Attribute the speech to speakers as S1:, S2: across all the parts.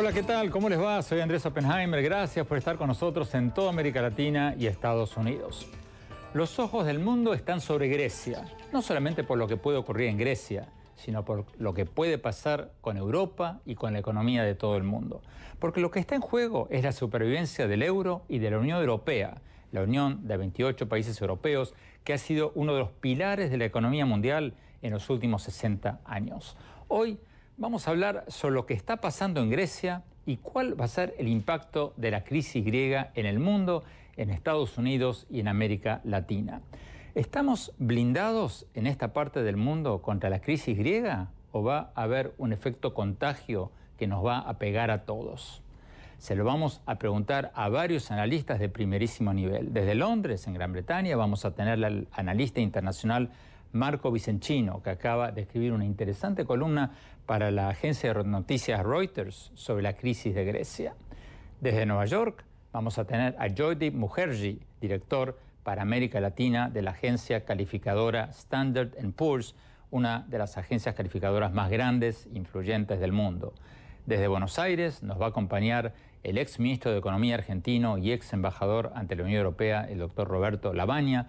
S1: Hola, ¿qué tal? ¿Cómo les va? Soy Andrés Oppenheimer. Gracias por estar con nosotros en toda América Latina y Estados Unidos. Los ojos del mundo están sobre Grecia, no solamente por lo que puede ocurrir en Grecia, sino por lo que puede pasar con Europa y con la economía de todo el mundo. Porque lo que está en juego es la supervivencia del euro y de la Unión Europea, la unión de 28 países europeos, que ha sido uno de los pilares de la economía mundial en los últimos 60 años. Hoy Vamos a hablar sobre lo que está pasando en Grecia y cuál va a ser el impacto de la crisis griega en el mundo, en Estados Unidos y en América Latina. ¿Estamos blindados en esta parte del mundo contra la crisis griega o va a haber un efecto contagio que nos va a pegar a todos? Se lo vamos a preguntar a varios analistas de primerísimo nivel. Desde Londres, en Gran Bretaña, vamos a tener al analista internacional Marco Vicencino, que acaba de escribir una interesante columna para la agencia de noticias Reuters sobre la crisis de Grecia. Desde Nueva York vamos a tener a Jody Mujerji, director para América Latina de la agencia calificadora Standard Poor's, una de las agencias calificadoras más grandes e influyentes del mundo. Desde Buenos Aires nos va a acompañar el ex ministro de Economía argentino y ex embajador ante la Unión Europea, el doctor Roberto Labaña,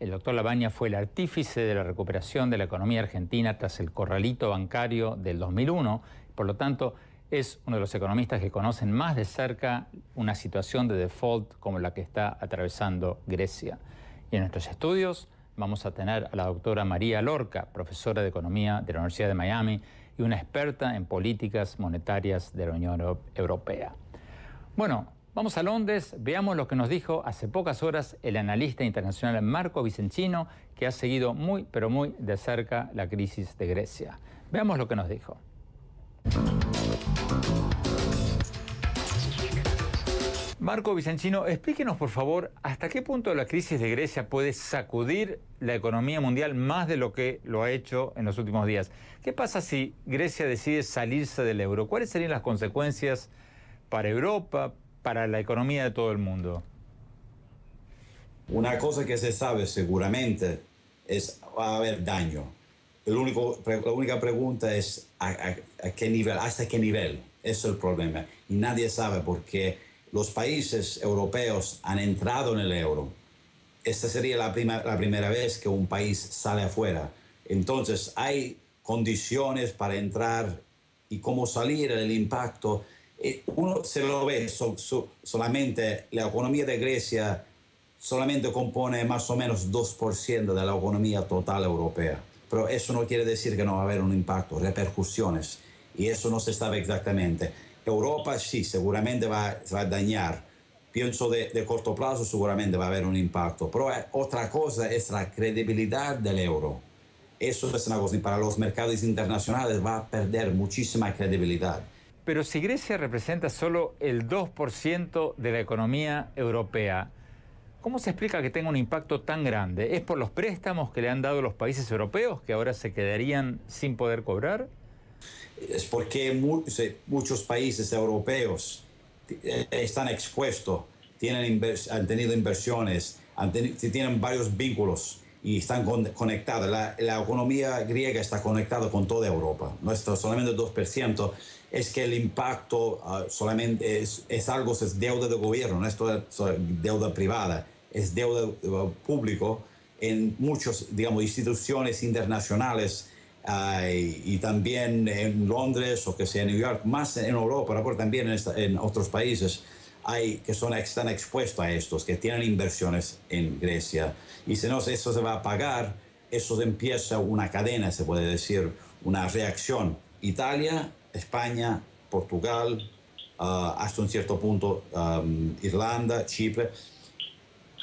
S1: el doctor Labaña fue el artífice de la recuperación de la economía argentina tras el corralito bancario del 2001. Por lo tanto, es uno de los economistas que conocen más de cerca una situación de default como la que está atravesando Grecia. Y en nuestros estudios vamos a tener a la doctora María Lorca, profesora de Economía de la Universidad de Miami y una experta en políticas monetarias de la Unión Europea. Bueno, Vamos a Londres, veamos lo que nos dijo hace pocas horas el analista internacional Marco Vicencino, que ha seguido muy, pero muy de cerca la crisis de Grecia. Veamos lo que nos dijo. Marco Vicencino, explíquenos por favor hasta qué punto la crisis de Grecia puede sacudir la economía mundial más de lo que lo ha hecho en los últimos días. ¿Qué pasa si Grecia decide salirse del euro? ¿Cuáles serían las consecuencias para Europa, para la economía de todo el mundo?
S2: Una cosa que se sabe seguramente es va a haber daño. El único, la única pregunta es ¿a, qué nivel, hasta qué nivel. Eso es el problema. Y nadie sabe porque los países europeos han entrado en el euro. Esta sería la, la primera vez que un país sale afuera. Entonces hay condiciones para entrar y cómo salir el impacto eh, uno se lo ve solamente la economía de Grecia solamente compone más o menos 2% de la economía total europea. Pero eso no quiere decir que no va a haber un impacto, repercusiones. Y eso no se sabe exactamente. Europa sí, seguramente va, va a dañar. Pienso de, de, corto plazo seguramente va a haber un impacto. Pero eh, otra cosa es la credibilidad del euro. Eso es una cosa. para los mercados internacionales va a perder muchísima credibilidad. Pero si Grecia
S1: representa solo el 2% de la economía europea, ¿Cómo se explica que tenga un impacto tan grande? ¿Es por los préstamos que le han dado los países europeos que ahora se
S2: quedarían sin poder cobrar? Es porque muchos países europeos eh, están expuestos, tienen han tenido inversiones, tienen varios vínculos y están conectados. La, la, economía griega está conectada con toda Europa, no está solamente el 2% es que el impacto ah, solamente es, algo, es deuda de gobierno, no es deuda privada, es deuda ah, público en muchas, digamos, instituciones internacionales ah, y, también en Londres o que sea en New York, más en Europa, pero también en, otros países hay, que son, están expuestos a estos, que tienen inversiones en Grecia. Y si no, eso se va a pagar, eso empieza una cadena, se puede decir, una reacción. Italia España, Portugal, ah, hasta un cierto punto Irlanda, Chipre.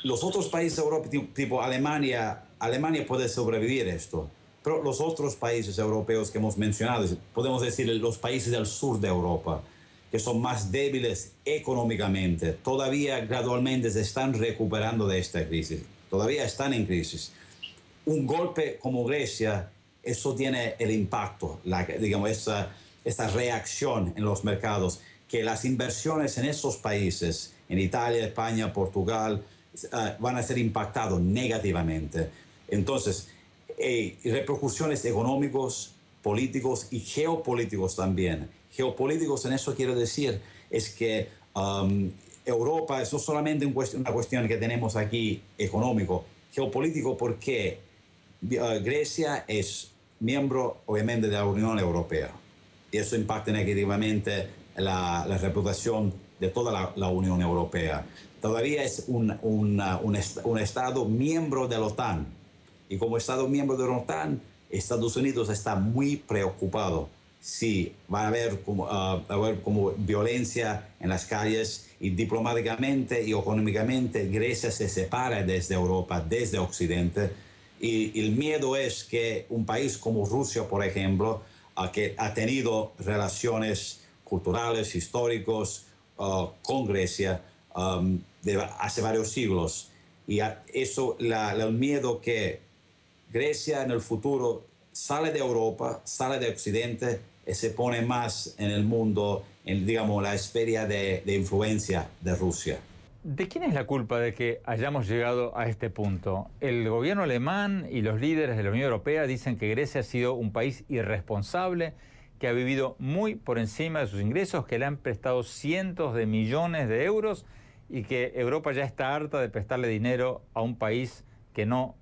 S2: Los otros países europeos, tipo Alemania, Alemania puede sobrevivir esto, pero los otros países europeos que hemos mencionado, podemos decir los países del sur de Europa, que son más débiles económicamente, todavía gradualmente se están recuperando de esta crisis, todavía están en crisis. Un golpe como Grecia, eso tiene el impacto, digamos, esa esta reacción en los mercados, que las inversiones en esos países, en Italia, España, Portugal, eh, van a ser impactados negativamente. Entonces, eh, repercusiones económicos, políticos y geopolíticos también. Geopolíticos en eso quiero decir es que um, Europa es no solamente una cuestión que tenemos aquí económico, geopolítico porque eh, Grecia es miembro obviamente de la Unión Europea y eso impacta negativamente la, reputación de toda la, Unión Europea. Todavía es un, un, uh, un, Estado miembro de la OTAN y como Estado miembro de la OTAN, Estados Unidos está muy preocupado si va a haber como, uh, a haber como violencia en las calles y diplomáticamente y económicamente Grecia se separa desde Europa, desde Occidente. Y el miedo es que un país como Rusia, por ejemplo, que ha tenido relaciones culturales, históricos uh, con Grecia um, hace varios siglos. Y eso, el miedo que Grecia en el futuro sale de Europa, sale de Occidente y eh, se pone más en el mundo, en, digamos, la esfera de influencia de Rusia. ¿De quién es la culpa de que hayamos
S1: llegado a este punto? El gobierno alemán y los líderes de la Unión Europea dicen que Grecia ha sido un país irresponsable, que ha vivido muy por encima de sus ingresos, que le han prestado cientos de millones de euros y que Europa ya está harta de prestarle dinero a un país que no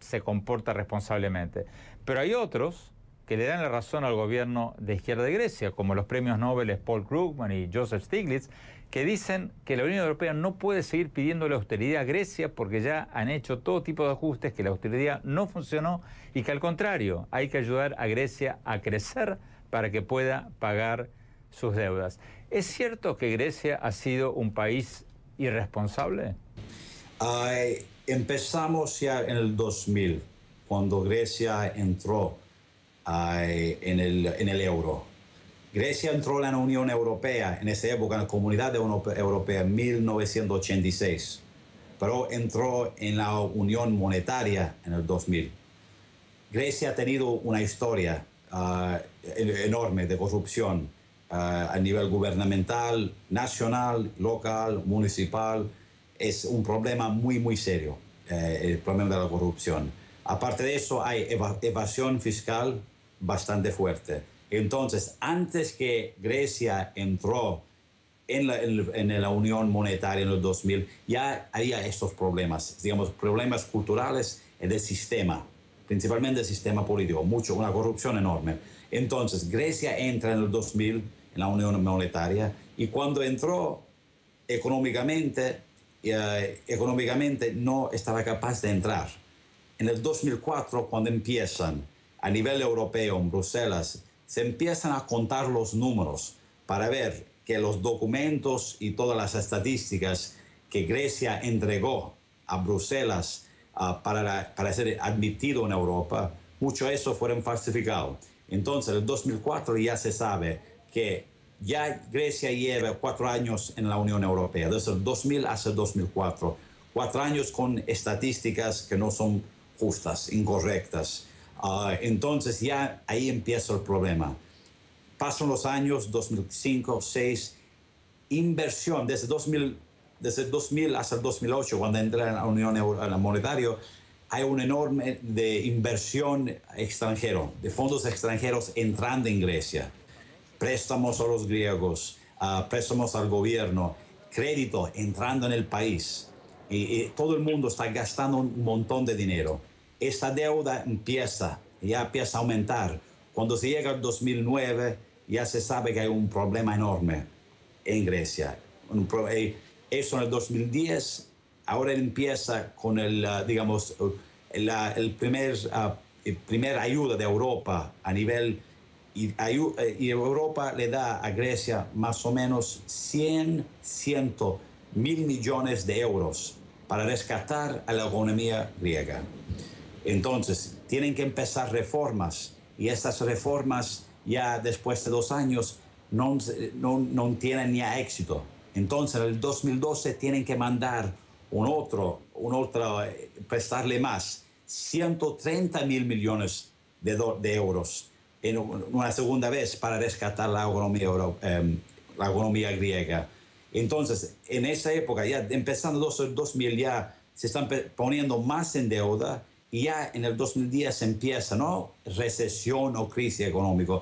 S1: se comporta responsablemente. Pero hay otros que le dan la razón al gobierno de izquierda de Grecia, como los premios Nobel Paul Krugman y Joseph Stiglitz, que dicen que la Unión Europea no puede seguir pidiendo la austeridad a Grecia porque ya han hecho todo tipo de ajustes, que la austeridad no funcionó y que al contrario hay que ayudar a Grecia a crecer para que pueda pagar sus deudas. ¿Es cierto que Grecia ha sido un país irresponsable?
S2: empezamos ya en el 2000, cuando Grecia entró en el euro. Grecia entró en la Unión Europea en esa época, en la Comunidad Europea, en 1986, pero entró en la Unión Monetaria en el 2000. Grecia ha tenido una historia ah, enorme de corrupción ah, a nivel gubernamental, nacional, local, municipal. Es un problema muy, muy serio, eh, el problema de la corrupción. Aparte de eso, hay evasión fiscal bastante fuerte entonces, antes que Grecia entró en la, Unión Monetaria en el 2000, ya había estos problemas, digamos, problemas culturales del sistema, principalmente del sistema político, mucho, una corrupción enorme. Entonces, Grecia entra en el 2000 en la Unión Monetaria y cuando entró económicamente, eh, económicamente no estaba capaz de entrar. En el 2004, cuando empiezan a nivel europeo, en Bruselas, se empiezan a contar los números para ver que los documentos y todas las estadísticas que Grecia entregó a Bruselas ah, para, ser admitido en Europa, mucho de eso fueron falsificados. Entonces, en 2004 ya se sabe que ya Grecia lleva cuatro años en la Unión Europea, desde el 2000 hasta el 2004, cuatro años con estadísticas que no son justas, incorrectas entonces ya ahí empieza el problema. Pasan los años 2005, 2006, inversión desde 2000, 2000 hasta el 2008, cuando entra la Unión Monetaria, hay un enorme de inversión extranjero, de fondos extranjeros entrando en Grecia, préstamos a los griegos, ah, préstamos al gobierno, crédito entrando en el país. y todo el mundo está gastando un montón de dinero esta deuda empieza, ya empieza a aumentar. Cuando se llega al 2009, ya se sabe que hay un problema enorme en Grecia. Eh, eso en el 2010, ahora empieza con el, ah, digamos, la el primer, ah, primer ayuda de Europa a nivel... Y, eh, y Europa le da a Grecia más o menos 100, 100 mil millones de euros para rescatar a la economía griega. Entonces, tienen que empezar reformas y estas reformas ya después de dos años no, no, no tienen ni éxito. Entonces, en el 2012 tienen que mandar un otro, un otro, eh, prestarle más, 130 mil millones de, de euros en una segunda vez para rescatar la economía, em, la economía griega. Entonces, en esa época, ya empezando el 2000, ya se están poniendo más en deuda y ya en el 2010 empieza, ¿no? Recesión o crisis económica.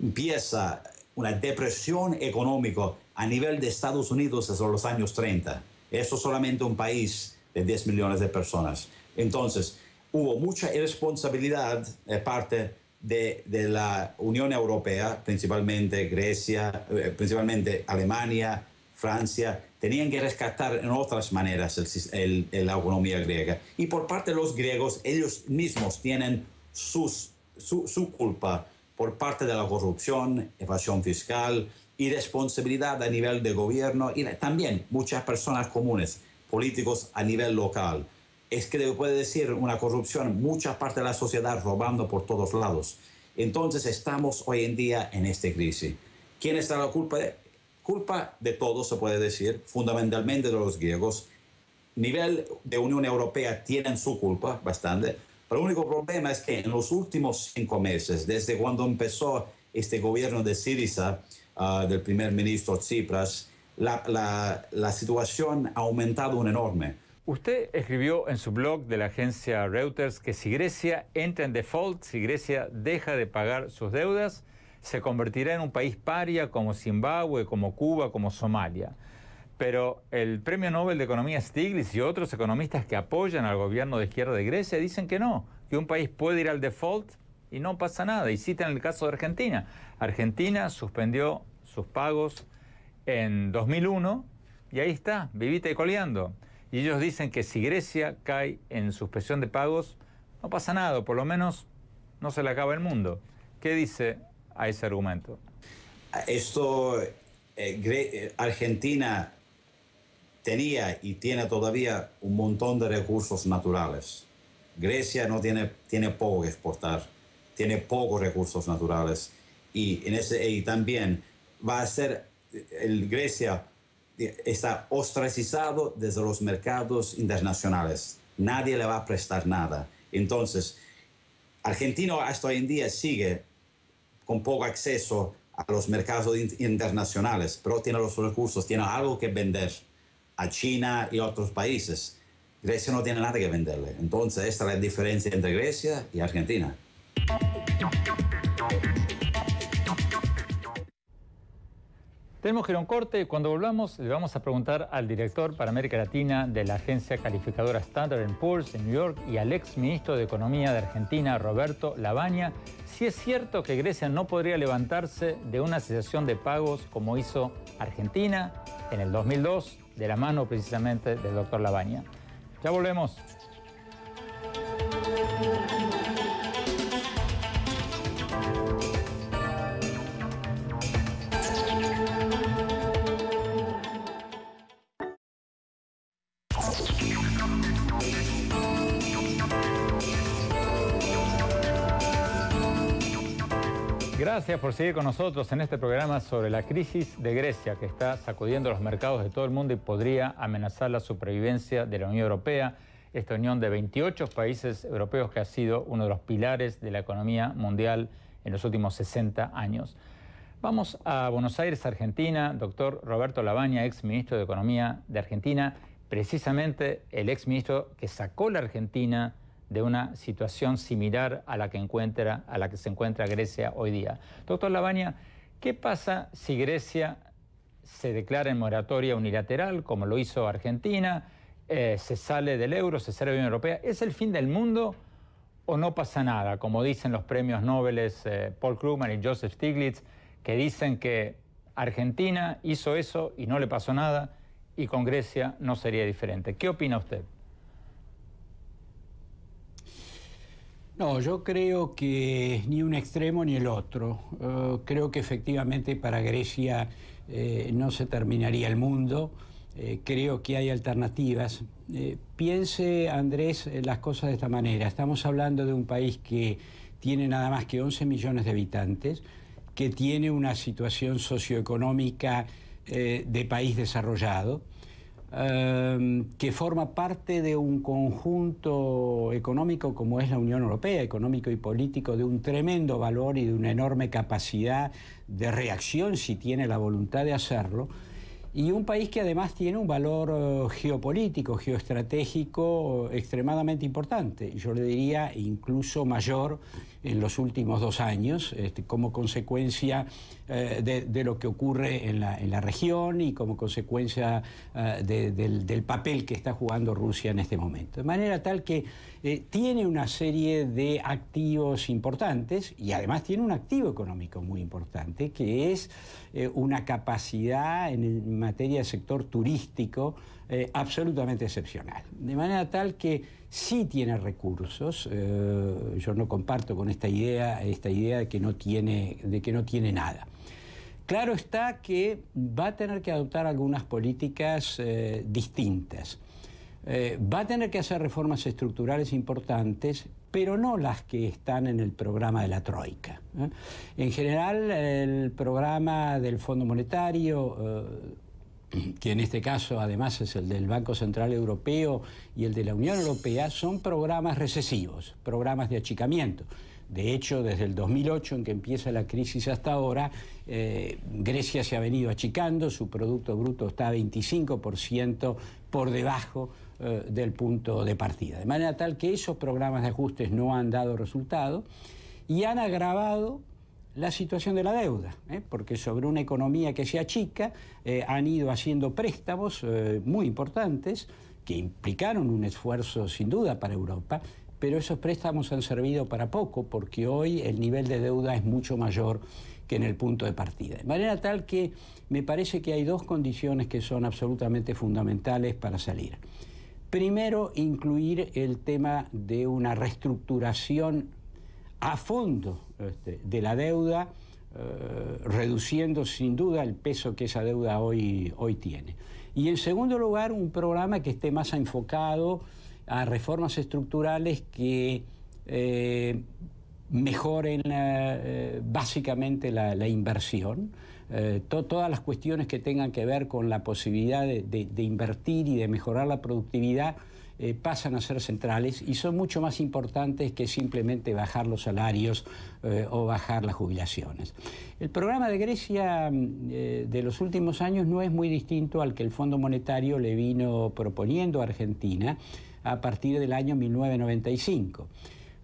S2: Empieza una depresión económica a nivel de Estados Unidos desde los años 30. Eso solamente un país de 10 millones de personas. Entonces, hubo mucha irresponsabilidad de parte de, de la Unión Europea, principalmente Grecia, eh, principalmente Alemania, Francia, tenían que rescatar en otras maneras la economía griega. Y por parte de los griegos, ellos mismos tienen sus, su, su, culpa por parte de la corrupción, evasión fiscal, irresponsabilidad a nivel de gobierno y también muchas personas comunes, políticos a nivel local. Es que puede decir una corrupción, mucha parte de la sociedad robando por todos lados. Entonces estamos hoy en día en esta crisis. ¿Quién está la culpa? culpa de todos, se puede decir, fundamentalmente de los griegos. Nivel de Unión Europea tienen su culpa bastante, pero el único problema es que en los últimos cinco meses, desde cuando empezó este gobierno de Syriza, ah, del primer ministro Tsipras, la, la situación ha aumentado un enorme.
S1: Usted escribió en su blog de la agencia Reuters que si Grecia entra en default, si Grecia deja de pagar sus deudas, se convertirá en un país paria como Zimbabue, como Cuba, como Somalia. Pero el premio Nobel de Economía Stiglitz y otros economistas que apoyan al gobierno de izquierda de Grecia dicen que no, que un país puede ir al default y no pasa nada. Y citan el caso de Argentina. Argentina suspendió sus pagos en 2001 y ahí está, vivita y coleando. Y ellos dicen que si Grecia cae en suspensión de pagos, no pasa nada, por lo menos no se le acaba el mundo.
S2: ¿Qué dice a ese argumento? Esto, eh, eh, Argentina tenía y tiene todavía un montón de recursos naturales. Grecia no tiene, tiene poco que exportar, tiene pocos recursos naturales. Y, en ese, y también va a ser, eh, el Grecia está ostracizado desde los mercados internacionales. Nadie le va a prestar nada. Entonces, Argentina hasta hoy en día sigue con poco acceso a los mercados internacionales, pero tiene los recursos, tiene algo que vender a China y otros países. Grecia no tiene nada que venderle. Entonces, esta es la diferencia entre Grecia y Argentina.
S1: Tenemos que ir a un corte cuando volvamos le vamos a preguntar al director para América Latina de la agencia calificadora Standard Poor's en New York y al ex ministro de Economía de Argentina, Roberto Labaña, si es cierto que Grecia no podría levantarse de una cesación de pagos como hizo Argentina en el 2002, de la mano precisamente del doctor Labaña. Ya volvemos. gracias por seguir con nosotros en este programa sobre la crisis de Grecia que está sacudiendo los mercados de todo el mundo y podría amenazar la supervivencia de la Unión Europea, esta unión de 28 países europeos que ha sido uno de los pilares de la economía mundial en los últimos 60 años. Vamos a Buenos Aires, Argentina. Doctor Roberto Labaña, ex ministro de Economía de Argentina, precisamente el ex ministro que sacó la Argentina de una situación similar a la que, encuentra, a la que se encuentra Grecia hoy día. Doctor Lavagna, ¿qué pasa si Grecia se declara en moratoria unilateral, como lo hizo Argentina, eh, se sale del euro, se sale de la Unión Europea? ¿Es el fin del mundo o no pasa nada? Como dicen los premios Nobel eh, Paul Krugman y Joseph Stiglitz, que dicen que Argentina hizo eso y no le pasó nada, y con Grecia no sería diferente. ¿Qué opina usted?
S3: No, yo creo que ni un extremo ni el otro. Eh, creo que efectivamente para Grecia eh, no se terminaría el mundo. Eh, creo que hay alternativas. piense, Andrés, las cosas de esta manera. Estamos hablando de un país que tiene nada más que 11 millones de habitantes, que tiene una situación socioeconómica de país desarrollado Em, que forma parte de un conjunto económico como es la Unión Europea, económico y político, de un tremendo valor y de una enorme capacidad de reacción si tiene la voluntad de hacerlo. Y un país que además tiene un valor eh, geopolítico, geoestratégico extremadamente importante, yo le diría incluso mayor en los últimos dos años, este, como consecuencia eh, de, lo que ocurre en la, región y como consecuencia eh, del, papel que está jugando Rusia en este momento. De manera tal que eh, tiene una serie de activos importantes y además tiene un activo económico muy importante, que es una capacidad en materia de sector turístico, eh, absolutamente excepcional. De manera tal que sí tiene recursos, eh, yo no comparto con esta idea, esta idea de que, no tiene, de que no tiene nada. Claro está que va a tener que adoptar algunas políticas eh, distintas. va a tener que hacer reformas estructurales importantes, pero no las que están en el programa de la Troika. En general, el programa del Fondo Monetario que en este caso además es el del Banco Central Europeo y el de la Unión Europea, son programas recesivos, programas de achicamiento. De hecho, desde el 2008, en que empieza la crisis hasta ahora, eh, Grecia se ha venido achicando, su Producto Bruto está a 25% por debajo eh, del punto de partida. De manera tal que esos programas de ajustes no han dado resultado y han agravado la situación de la deuda, ¿eh? porque sobre una economía que se achica eh, han ido haciendo préstamos eh, muy importantes que implicaron un esfuerzo sin duda para Europa, pero esos préstamos han servido para poco porque hoy el nivel de deuda es mucho mayor que en el punto de partida. De manera tal que me parece que hay dos condiciones que son absolutamente fundamentales para salir. Primero, incluir el tema de una reestructuración a fondo este, de la deuda, eh, reduciendo sin duda el peso que esa deuda hoy, tiene. Y en segundo lugar, un programa que esté más enfocado a reformas estructurales que eh, mejoren eh, básicamente la, inversión, todas las cuestiones que tengan que ver con la posibilidad de invertir y de mejorar la productividad eh, pasan a ser centrales y son mucho más importantes que simplemente bajar los salarios eh, o bajar las jubilaciones. El programa de Grecia mm, eh, de los últimos años no es muy distinto al que el Fondo Monetario le vino proponiendo a Argentina a partir del año 1995.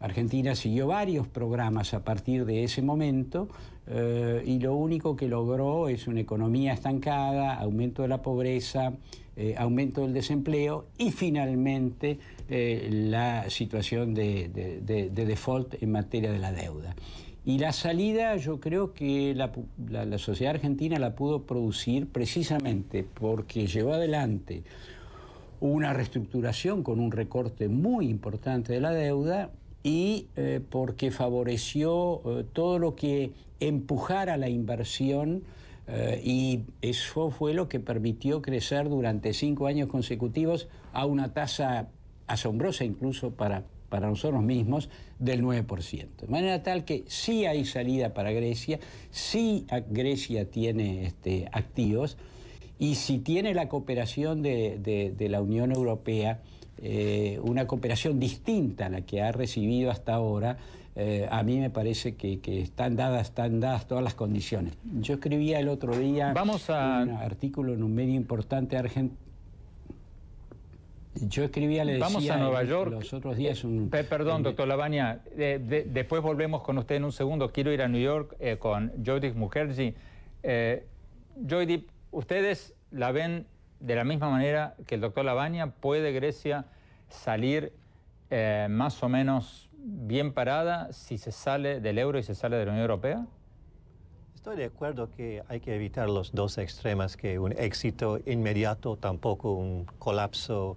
S3: Argentina siguió varios programas a partir de ese momento y lo único que logró es una economía estancada, aumento de la pobreza, eh, aumento del desempleo y finalmente eh, la situación de, default en materia de la deuda. Y la salida yo creo que la, sociedad argentina la pudo producir precisamente porque llevó adelante una reestructuración con un recorte muy importante de la deuda y eh, porque favoreció todo lo que empujara la inversión eh, y eso fue lo que permitió crecer durante cinco años consecutivos a una tasa asombrosa incluso para, nosotros mismos del 9%. De manera tal que sí hay salida para Grecia, sí Grecia tiene este, activos y si tiene la cooperación de, la Unión Europea, eh, una cooperación distinta a la que ha recibido hasta ahora, eh, a mí me parece que, están, dadas, están dadas todas las condiciones. Yo escribía el otro día Vamos a... un artículo en un medio importante argentino. Yo escribía, le Vamos a Nueva York. Los
S1: otros días eh, perdón, doctor Labaña. después volvemos con usted en un segundo. Quiero ir a New York eh, con Joydip Mukherjee. Eh, ¿ustedes la ven de la misma manera que el doctor Labaña? ¿Puede Grecia salir más o menos bien parada si se sale del euro y se sale de la Unión Europea?
S4: Estoy de acuerdo que hay que evitar los dos extremos, que un éxito inmediato, tampoco un colapso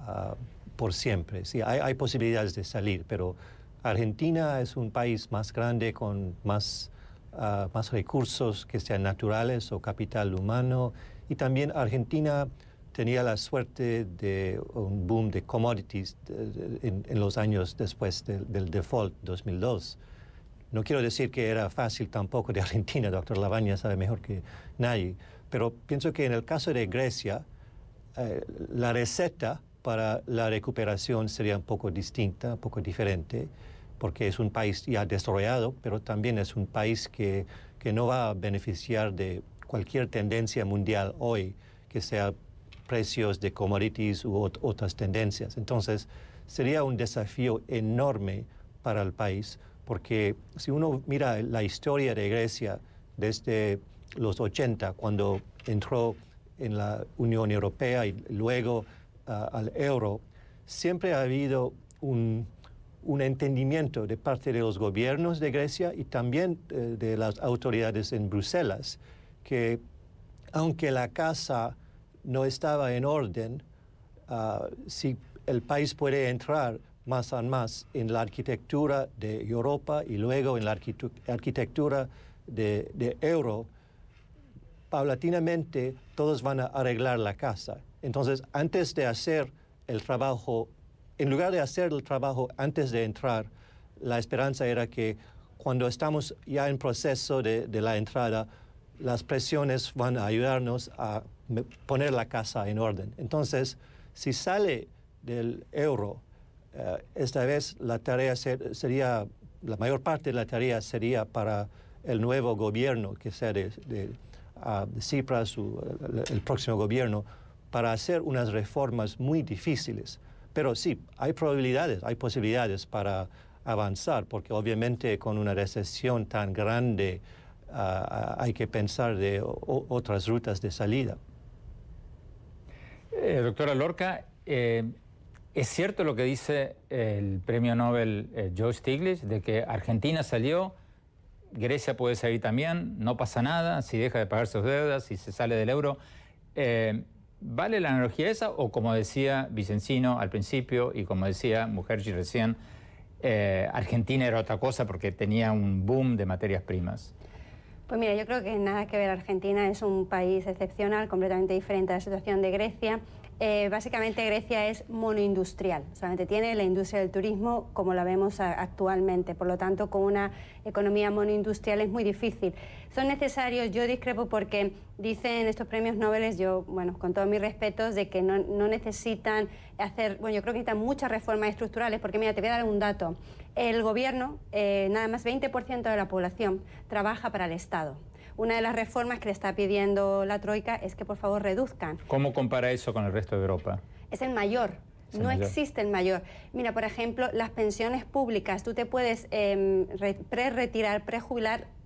S4: ah, por siempre. Sí, hay, posibilidades de salir, pero Argentina es un país más grande con más, ah, más recursos que sean naturales o capital humano. Y también Argentina tenía la suerte de un boom de commodities en, los años después del, default 2002. No quiero decir que era fácil tampoco de Argentina, doctor Lavaña sabe mejor que nadie, pero pienso que en el caso de Grecia, eh, la receta para la recuperación sería un poco distinta, un poco diferente, porque es un país ya desarrollado, pero también es un país que, que no va a beneficiar de cualquier tendencia mundial hoy que sea precios de commodities u otras tendencias. Entonces, sería un desafío enorme para el país, porque si uno mira la historia de Grecia desde los 80, cuando entró en la Unión Europea y luego al euro, siempre ha habido un, entendimiento de parte de los gobiernos de Grecia y también eh, de las autoridades en Bruselas, que aunque la casa no estaba en orden, ah, si el país puede entrar más a más en la arquitectura de Europa y luego en la arquitectura de, euro, paulatinamente todos van a arreglar la casa. Entonces, antes de hacer el trabajo, en lugar de hacer el trabajo antes de entrar, la esperanza era que cuando estamos ya en proceso de la entrada, las presiones van a ayudarnos a poner la casa en orden. Entonces, si sale del euro, eh, esta vez la tarea sería, la mayor parte de la tarea sería para el nuevo gobierno, que sea de, Cipras ah, o eh, el, próximo gobierno, para hacer unas reformas muy difíciles. Pero sí, hay probabilidades, hay posibilidades para avanzar, porque obviamente con una recesión tan grande ah, ah, hay que pensar de otras rutas de salida. Eh, doctora Lorca, eh, ¿es cierto lo que dice
S1: el premio Nobel George eh, Joe Stiglitz de que Argentina salió, Grecia puede salir también, no pasa nada si deja de pagar sus deudas, si se sale del euro? ¿Vale la analogía esa o como decía Vicencino al principio y como decía Mujerji recién, Argentina era otra cosa porque tenía un boom de materias primas?
S5: Pues mira, yo creo que nada que ver. Argentina es un país excepcional, completamente diferente a la situación de Grecia. Eh, básicamente Grecia es monoindustrial, solamente tiene la industria del turismo como la vemos actualmente, por lo tanto con una economía monoindustrial es muy difícil. Son necesarios, yo discrepo porque dicen estos premios Nobel, yo, bueno, con todos mis respetos, de que no, necesitan hacer, bueno, yo creo que necesitan muchas reformas estructurales, porque mira, te voy a dar un dato. El gobierno, eh, nada más 20% de la población trabaja para el Estado. Una de las reformas que le está pidiendo la Troika es que por favor reduzcan.
S1: ¿Cómo compara eso con el resto de Europa?
S5: Es el mayor. no existe el mayor. Mira, por ejemplo, las pensiones públicas. Tú te puedes em, pre-retirar, pre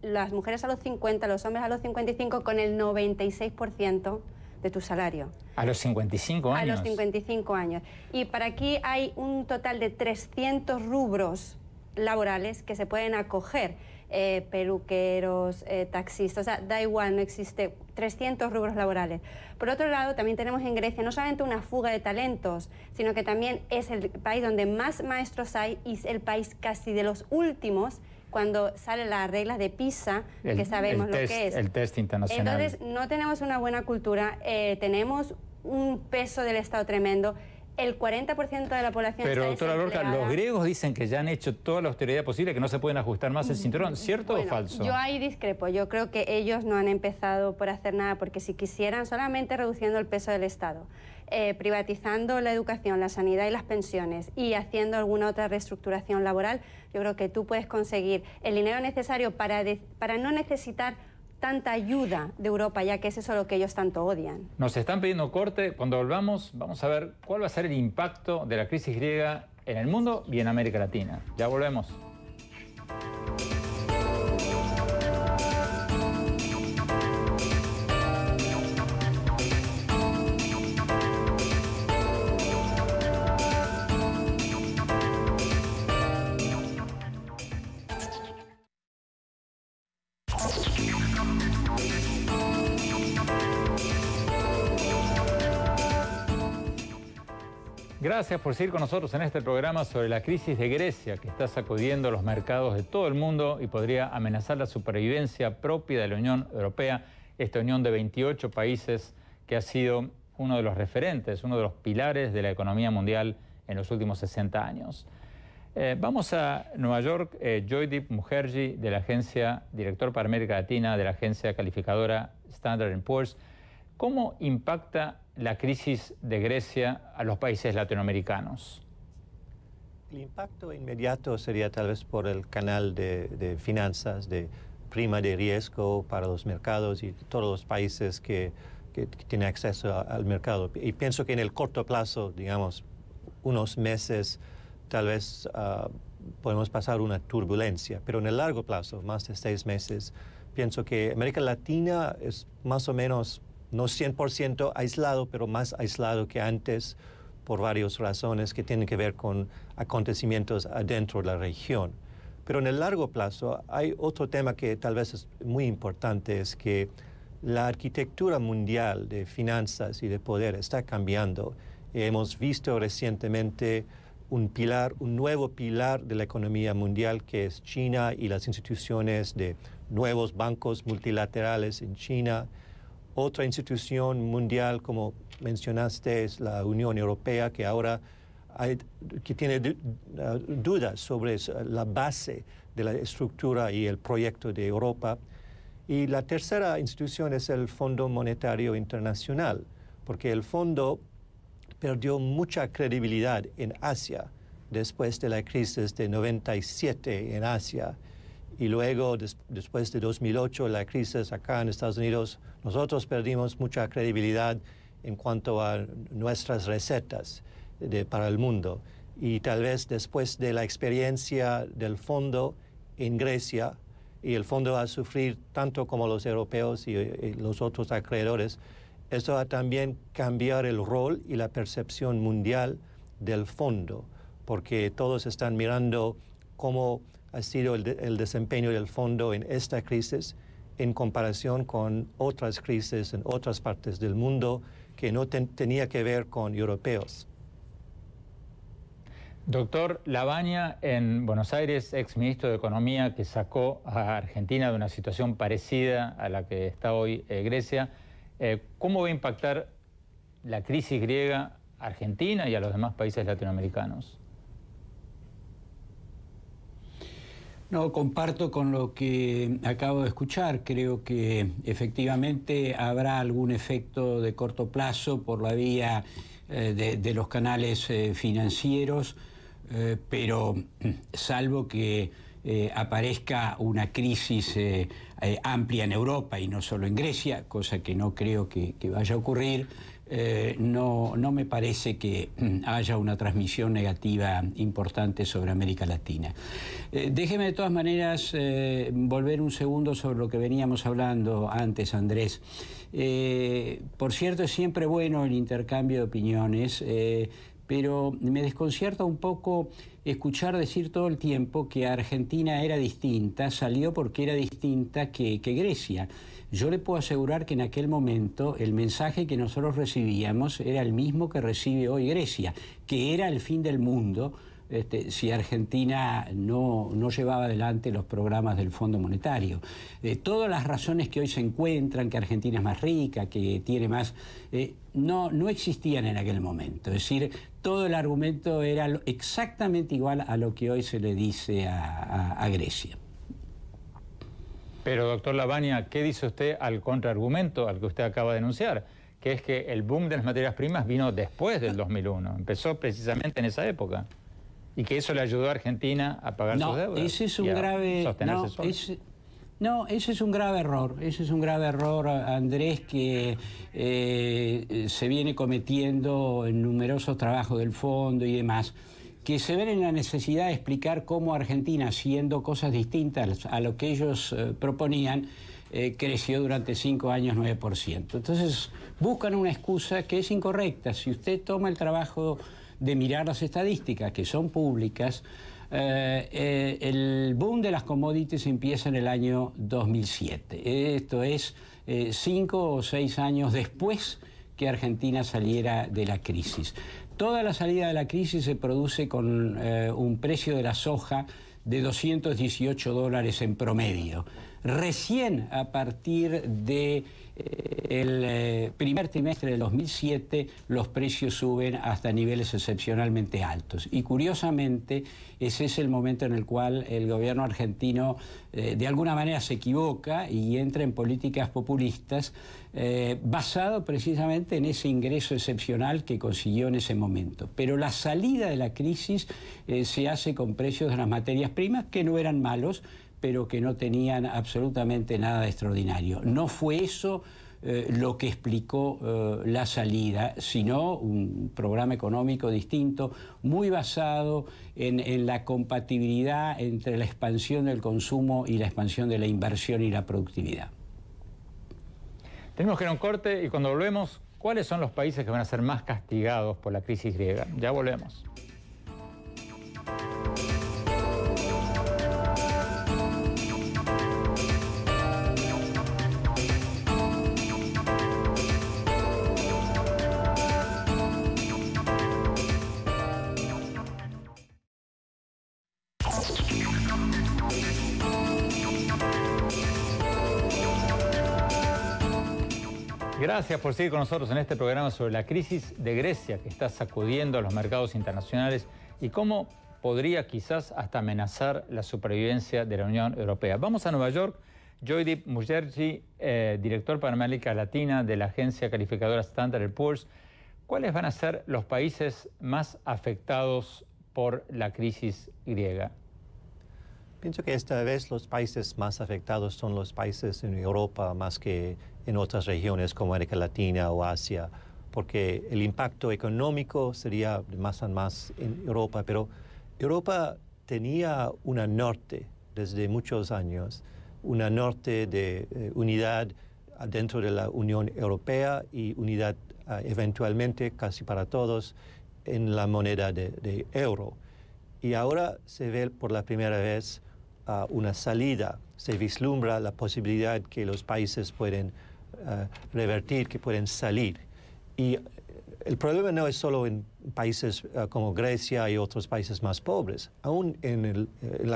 S5: las mujeres a los 50, los hombres a los 55 con el 96% de tu salario.
S1: A los 55 años. A los
S5: 55 años. Y para aquí hay un total de 300 rubros laborales que se pueden acoger. Eh, peluqueros, eh, taxistas, o sea, da igual, no existe 300 rubros laborales. Por otro lado, también tenemos en Grecia no solamente una fuga de talentos, sino que también es el país donde más maestros hay y es el país casi de los últimos cuando sale la regla de PISA, que sabemos lo que es. El
S1: test internacional. Entonces,
S5: no tenemos una buena cultura, eh, tenemos un peso del Estado tremendo el 40% de la población Pero, doctora Lorca, los
S1: griegos dicen que ya han hecho toda la austeridad posible, que no se pueden ajustar más el mm, cinturón, ¿cierto o falso? Yo
S5: ahí discrepo. Yo creo que ellos no han empezado por hacer nada, porque si quisieran, solamente reduciendo el peso del Estado. Eh, privatizando la educación, la sanidad y las pensiones y haciendo alguna otra reestructuración laboral, yo creo que tú puedes conseguir el dinero necesario para, para no necesitar tanta ayuda de Europa, ya que es eso lo que ellos tanto odian.
S1: Nos están pidiendo corte. Cuando volvamos, vamos a ver cuál va a ser el impacto de la crisis griega en el mundo y en América Latina. Ya volvemos. gracias por seguir con nosotros en este programa sobre la crisis de Grecia que está sacudiendo los mercados de todo el mundo y podría amenazar la supervivencia propia de la Unión Europea, esta unión de 28 países que ha sido uno de los referentes, uno de los pilares de la economía mundial en los últimos 60 años. Eh, vamos a Nueva York. Eh, Joydeep Joydip Mukherjee, de la agencia, director para América Latina de la agencia calificadora Standard Poor's, ¿Cómo impacta la crisis de Grecia a los países latinoamericanos?
S4: El impacto inmediato sería tal vez por el canal de, finanzas, de prima de riesgo para los mercados y todos los países que, tienen acceso al mercado. Y pienso que en el corto plazo, digamos, unos meses, tal vez ah, podemos pasar una turbulencia, pero en el largo plazo, más de seis meses, pienso que América Latina es más o menos no 100% aislado, pero más aislado que antes por varias razones que tienen que ver con acontecimientos adentro de la región. Pero en el largo plazo hay otro tema que tal vez es muy importante, es que la arquitectura mundial de finanzas y de poder está cambiando. Hemos visto recientemente un pilar, un nuevo pilar de la economía mundial que es China y las instituciones de nuevos bancos multilaterales en China otra institución mundial, como mencionaste, es la Unión Europea, que ahora que tiene uh, dudas sobre uh, la base de la estructura y el proyecto de Europa. Y la tercera institución es el Fondo Monetario Internacional, porque el fondo perdió mucha credibilidad en Asia después de la crisis de 97 en Asia y luego después de 2008, la crisis acá en Estados Unidos, nosotros perdimos mucha credibilidad en cuanto a nuestras recetas para el mundo. Y tal vez después de la experiencia del fondo en Grecia, y el fondo va a sufrir tanto como los europeos y, los otros acreedores, eso va a también cambiar el rol y la percepción mundial del fondo, porque todos están mirando cómo ha sido el, desempeño del fondo en esta crisis en comparación con otras crisis en otras partes del mundo que no tenía que ver con europeos.
S1: Doctor Labaña, en Buenos Aires, ex ministro de Economía, que sacó a Argentina de una situación parecida a la que está hoy eh, Grecia, eh, ¿cómo va a impactar la crisis griega a Argentina y a los demás países latinoamericanos?
S3: No, comparto con lo que acabo de escuchar. Creo que efectivamente habrá algún efecto de corto plazo por la vía eh, de, los canales eh, financieros, eh, pero mm, salvo que aparezca una crisis amplia en Europa y no solo en Grecia, cosa que no creo que vaya a ocurrir, eh, no, no me parece que mm, haya una transmisión negativa importante sobre América Latina. Eh, déjeme de todas maneras eh, volver un segundo sobre lo que veníamos hablando antes, Andrés. por cierto, es siempre bueno el intercambio de opiniones, pero me desconcierta un poco escuchar decir todo el tiempo que Argentina era distinta, salió porque era distinta que Grecia. Yo le puedo asegurar que en aquel momento el mensaje que nosotros recibíamos era el mismo que recibe hoy Grecia, que era el fin del mundo este, si Argentina no, llevaba adelante los programas del Fondo Monetario. todas las razones que hoy se encuentran, que Argentina es más rica, que tiene más, eh, no, no existían en aquel momento. Es decir, todo el argumento era exactamente igual a lo que hoy se le dice a Grecia.
S1: Pero, doctor lavania ¿qué dice usted al contraargumento al que usted acaba de denunciar? Que es que el boom de las materias primas vino después del 2001, empezó precisamente en esa época. Y que eso le ayudó a Argentina a pagar sus deudas.
S3: Ese es un grave. No, ese, es un grave error. Ese es un grave error, Andrés, que eh, se viene cometiendo en numerosos trabajos del fondo y demás que se ven en la necesidad de explicar cómo Argentina, siendo cosas distintas a lo que ellos eh, proponían, eh, creció durante cinco años 9%. Entonces, buscan una excusa que es incorrecta. Si usted toma el trabajo de mirar las estadísticas, que son públicas, eh, el boom de las commodities empieza en el año 2007. Esto es cinco o seis años después que Argentina saliera de la crisis. Toda la salida de la crisis se produce con eh, un precio de la soja de 218 dólares en promedio. Recién a partir de el eh, primer trimestre de 2007 los precios suben hasta niveles excepcionalmente altos. Y curiosamente, ese es el momento en el cual el gobierno argentino eh, de alguna manera se equivoca y entra en políticas populistas eh, basado precisamente en ese ingreso excepcional que consiguió en ese momento. Pero la salida de la crisis se hace con precios de las materias primas que no eran malos, pero que no tenían absolutamente nada de extraordinario. No fue eso eh, lo que explicó eh, la salida, sino un programa económico distinto, muy basado en, en, la compatibilidad entre la expansión del consumo y la expansión de la inversión y la productividad. Tenemos que ir a un corte y
S1: cuando volvemos, ¿cuáles son los países que van a ser más castigados por la crisis griega? Ya volvemos. Gracias por seguir con nosotros en este programa sobre la crisis de Grecia que está sacudiendo a los mercados internacionales y cómo podría quizás hasta amenazar la supervivencia de la Unión Europea. Vamos a Nueva York. Joydeep Mujerji, eh, director para América Latina de la agencia calificadora Standard Poor's. ¿Cuáles van a ser los países más afectados por la
S4: crisis griega? Pienso que esta vez los países más afectados son los países en Europa más que en otras regiones como América Latina o Asia, porque el impacto económico sería más y más en Europa, pero Europa tenía una norte desde muchos años, una norte de eh, unidad dentro de la Unión Europea y unidad ah, eventualmente casi para todos en la moneda de euro. Y ahora se ve por la primera vez una salida, se vislumbra la posibilidad que los países pueden eh, revertir, que pueden salir. Y el problema no es solo en países eh, como Grecia y otros países más pobres, aún en, el,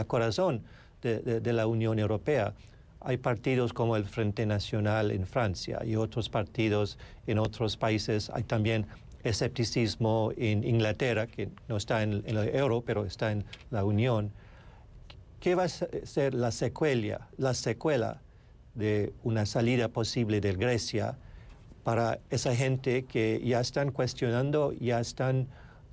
S4: corazón de la Unión Europea hay partidos como el Frente Nacional en Francia y otros partidos en otros países. Hay también escepticismo en Inglaterra, que no está en, el euro, pero está en la Unión. ¿Qué va a ser la secuela, la secuela de una salida posible de Grecia para esa gente que ya están cuestionando, ya están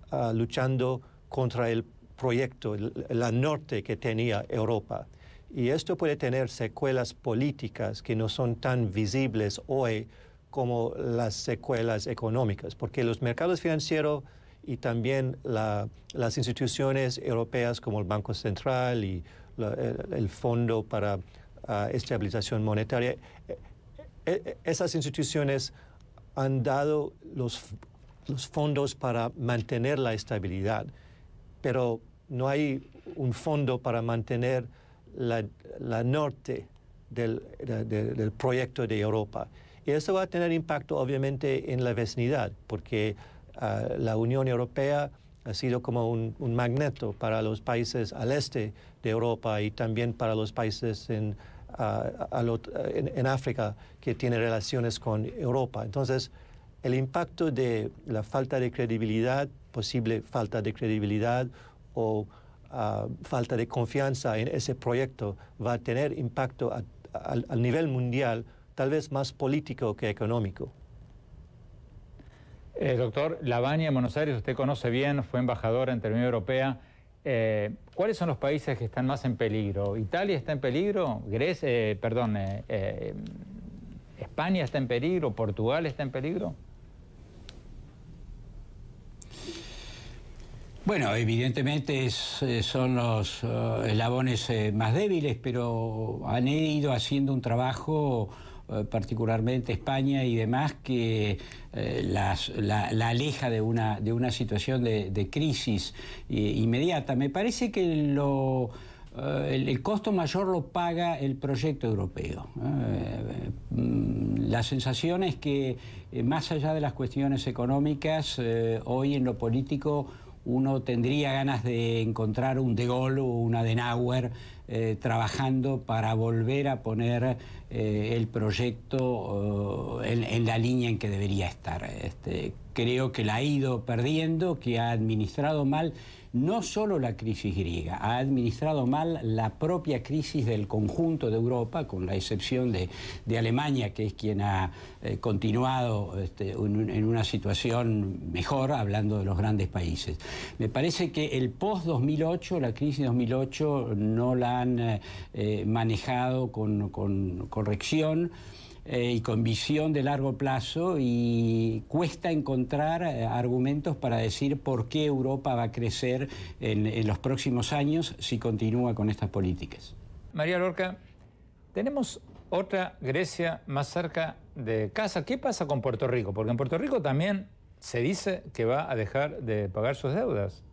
S4: ah, luchando contra el proyecto, la norte que tenía Europa? Y esto puede tener secuelas políticas que no son tan visibles hoy como las secuelas económicas, porque los mercados financieros y también las instituciones europeas como el Banco Central y el, Fondo para ah, Estabilización Monetaria, eh, eh, eh, esas instituciones han dado los, fondos para mantener la estabilidad, pero no hay un fondo para mantener la, norte del, proyecto de Europa. Y eso va a tener impacto obviamente en la vecindad, porque ah, la Unión Europea ha sido como un, magneto para los países al este de Europa y también para los países en, África que tienen relaciones con Europa. Entonces, el impacto de la falta de credibilidad, posible falta de credibilidad o ah, falta de confianza en ese proyecto va a tener impacto a, al nivel mundial, tal vez más político que económico.
S1: Eh, doctor, Labaña en Buenos Aires, usted conoce bien, fue embajador en la Unión Europea. Eh, ¿Cuáles son los países que están más en peligro? ¿Italia está en peligro? Grecia, eh, perdón, eh, ¿España está en peligro? ¿Portugal está en peligro?
S3: Bueno, evidentemente son los eslabones más débiles, pero han ido haciendo un trabajo eh, particularmente España y demás, que eh, la, aleja de una, de una situación de, crisis eh, inmediata. Me parece que el, costo mayor lo paga el proyecto europeo. Mm, la sensación es que, más allá de las cuestiones económicas, hoy en lo político uno tendría ganas de encontrar un De Gaulle o un Adenauer eh, trabajando para volver a poner eh, el proyecto oh, en, la línea en que debería estar. Este, creo que la ha ido perdiendo, que ha administrado mal no solo la crisis griega, ha administrado mal la propia crisis del conjunto de Europa, con la excepción de, Alemania, que es quien ha eh, continuado este, en una situación mejor, hablando de los grandes países. Me parece que el post-2008, la crisis de 2008, no la han eh, eh, manejado con corrección. Eh, y con visión de largo plazo y cuesta encontrar eh, argumentos para decir por qué Europa va a crecer en, en los próximos años si continúa con estas políticas.
S1: María Lorca, tenemos otra Grecia más cerca de casa. ¿Qué pasa con Puerto Rico? Porque en Puerto Rico también se dice que va a dejar de pagar sus deudas.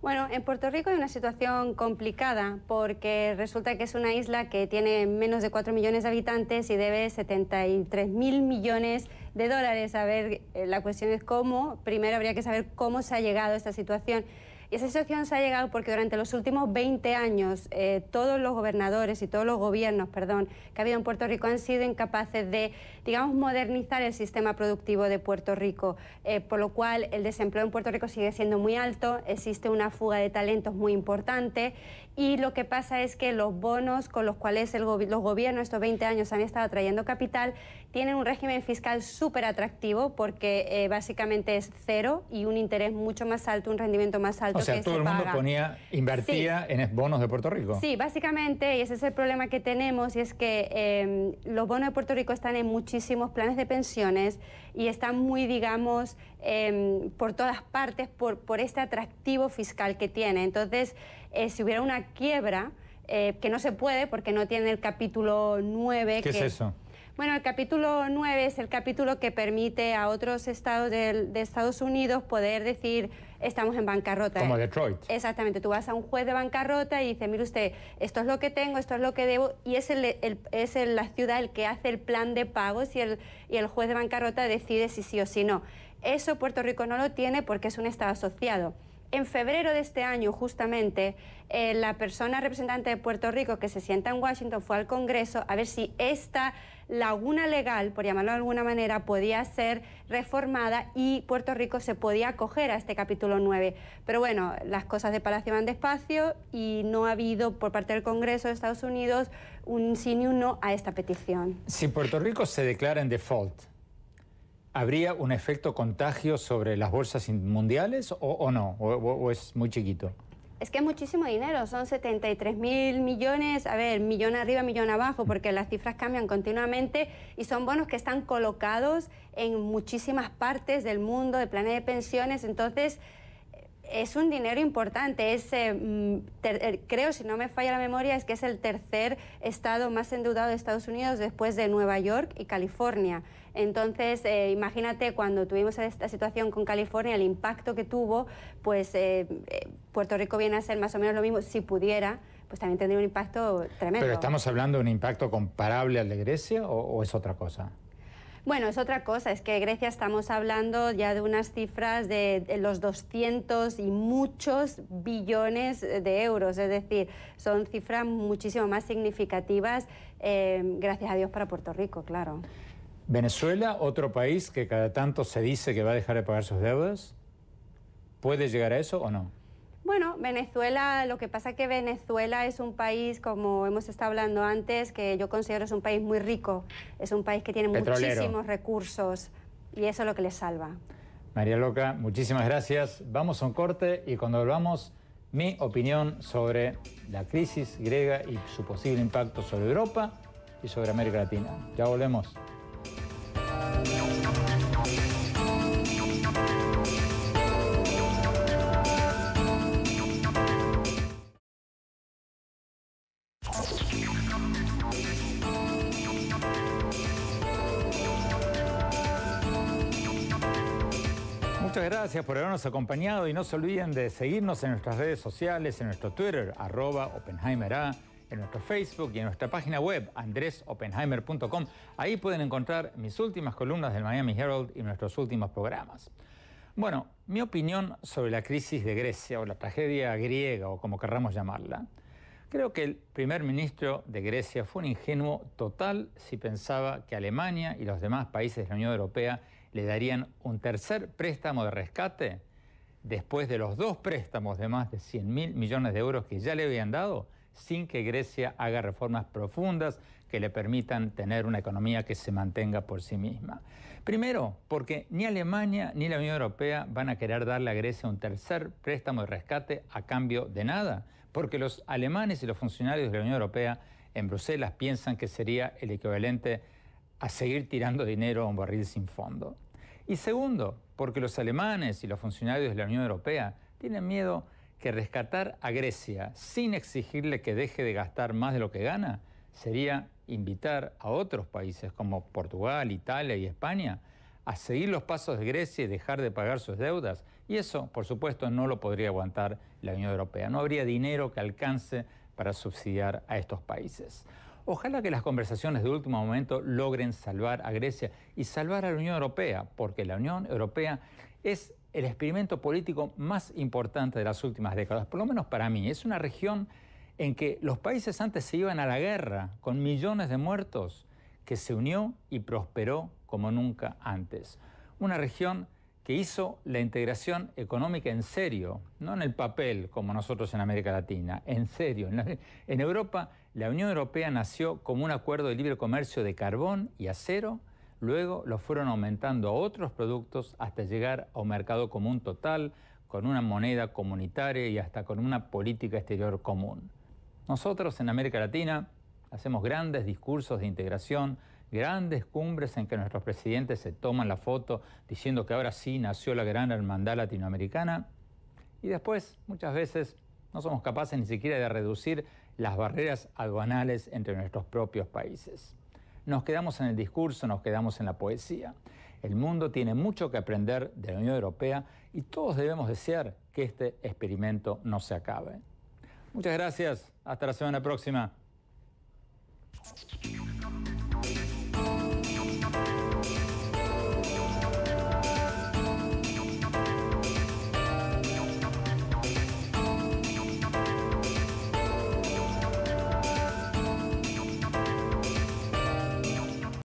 S5: Bueno, en Puerto Rico hay una situación complicada porque resulta que es una isla que tiene menos de 4 millones de habitantes y debe 73 mil millones de dólares. A ver, eh, la cuestión es cómo, primero habría que saber cómo se ha llegado a esta situación. Y esa situación se ha llegado porque durante los últimos 20 años eh, todos los gobernadores y todos los gobiernos, perdón, que ha habido en Puerto Rico han sido incapaces de, digamos, modernizar el sistema productivo de Puerto Rico, eh, por lo cual el desempleo en Puerto Rico sigue siendo muy alto, existe una fuga de talentos muy importante y lo que pasa es que los bonos con los cuales el los gobiernos estos 20 años han estado trayendo capital tienen un régimen fiscal súper atractivo porque eh, básicamente es cero y un interés mucho más alto, un rendimiento más alto. O sea, todo el mundo ponía,
S1: invertía en bonos de Puerto Rico. Sí,
S5: básicamente, y ese es el problema que tenemos, y es que em, los bonos de Puerto Rico están en muchísimos planes de pensiones y están muy, digamos, em, por todas partes por, por este atractivo fiscal que tiene. Entonces, eh, si hubiera una quiebra, eh, que no se puede porque no tiene el capítulo 9. ¿Qué es eso? Bueno, el capítulo 9 es el capítulo que permite a otros estados de, Estados Unidos poder decir, estamos en bancarrota. Como Detroit. Exactamente, tú vas a un juez de bancarrota y dices, mire usted, esto es lo que tengo, esto es lo que debo, y es, la ciudad el que hace el plan de pagos y el, y el juez de bancarrota decide si sí o si no. Eso Puerto Rico no lo tiene porque es un estado asociado. En febrero de este año, justamente, eh, la persona representante de Puerto Rico que se sienta en Washington fue al Congreso a ver si esta laguna legal, por llamarlo de alguna manera, podía ser reformada y Puerto Rico se podía acoger a este capítulo 9. Pero bueno, las cosas de Palacio van despacio y no ha habido por parte del Congreso de Estados Unidos un sí ni un no a esta petición.
S1: Si Puerto Rico se declara en default, ¿habría un efecto contagio sobre las bolsas mundiales o, no? O, es muy chiquito?
S5: Es que es muchísimo dinero, son 73 mil millones, a ver, millón arriba, millón abajo, porque las cifras cambian continuamente y son bonos que están colocados en muchísimas partes del mundo, de planes de pensiones, entonces es un dinero importante. Es, eh, mm, eh, creo, si no me falla la memoria, es que es el tercer estado más endeudado de Estados Unidos después de Nueva York y California. Entonces, eh, imagínate cuando tuvimos esta situación con California, el impacto que tuvo, pues eh, eh, Puerto Rico viene a ser más o menos lo mismo, si pudiera, pues también tendría un impacto tremendo. Pero estamos
S1: hablando de un impacto comparable al de Grecia o, es otra cosa?
S5: Bueno, es otra cosa, es que Grecia estamos hablando ya de unas cifras de, los 200 y muchos billones de euros, es decir, son cifras muchísimo más significativas, gracias a Dios, para Puerto Rico, claro.
S1: Venezuela, otro país que cada tanto se dice que va a dejar de pagar sus deudas, ¿puede llegar a eso o no?
S5: Bueno, Venezuela, lo que pasa es que Venezuela es un país, como hemos estado hablando antes, que yo considero es un país muy rico, es un país que tiene muchísimos recursos y eso es lo que le salva.
S1: María Loca, muchísimas gracias. Vamos a un corte y cuando volvamos, mi opinión sobre la crisis griega y su posible impacto sobre Europa y sobre América Latina. Ya volvemos. Muchas gracias por habernos acompañado y no se olviden de seguirnos en nuestras redes sociales, en nuestro Twitter, arroba OpenheimerA, en nuestro Facebook y en nuestra página web andresopenheimer.com. Ahí pueden encontrar mis últimas columnas del Miami Herald y nuestros últimos programas. Bueno, mi opinión sobre la crisis de Grecia o la tragedia griega o como querramos llamarla. Creo que el primer ministro de Grecia fue un ingenuo total si pensaba que Alemania y los demás países de la Unión Europea le darían un tercer préstamo de rescate después de los dos préstamos de más de 100 mil millones de euros que ya le habían dado sin que Grecia haga reformas profundas que le permitan tener una economía que se mantenga por sí misma. Primero, porque ni Alemania ni la Unión Europea van a querer darle a Grecia un tercer préstamo de rescate a cambio de nada, porque los alemanes y los funcionarios de la Unión Europea en Bruselas piensan que sería el equivalente a seguir tirando dinero a un barril sin fondo. Y segundo, porque los alemanes y los funcionarios de la Unión Europea tienen miedo que rescatar a Grecia sin exigirle que deje de gastar más de lo que gana sería invitar a otros países como Portugal, Italia y España a seguir los pasos de Grecia y dejar de pagar sus deudas. Y eso, por supuesto, no lo podría aguantar la Unión Europea. No habría dinero que alcance para subsidiar a estos países. Ojalá que las conversaciones de último momento logren salvar a Grecia y salvar a la Unión Europea, porque la Unión Europea es el experimento político más importante de las últimas décadas, por lo menos para mí. Es una región en que los países antes se iban a la guerra con millones de muertos, que se unió y prosperó como nunca antes. Una región que hizo la integración económica en serio, no en el papel como nosotros en América Latina, en serio. En, Europa, la Unión Europea nació como un acuerdo de libre comercio de carbón y acero Luego los fueron aumentando a otros productos hasta llegar a un mercado común total, con una moneda comunitaria y hasta con una política exterior común. Nosotros en América Latina hacemos grandes discursos de integración, grandes cumbres en que nuestros presidentes se toman la foto diciendo que ahora sí nació la gran hermandad latinoamericana y después muchas veces no somos capaces ni siquiera de reducir las barreras aduanales entre nuestros propios países. Nos quedamos en el discurso, nos quedamos en la poesía. El mundo tiene mucho que aprender de la Unión Europea y todos debemos desear que este experimento no se acabe. Muchas gracias. Hasta la semana próxima.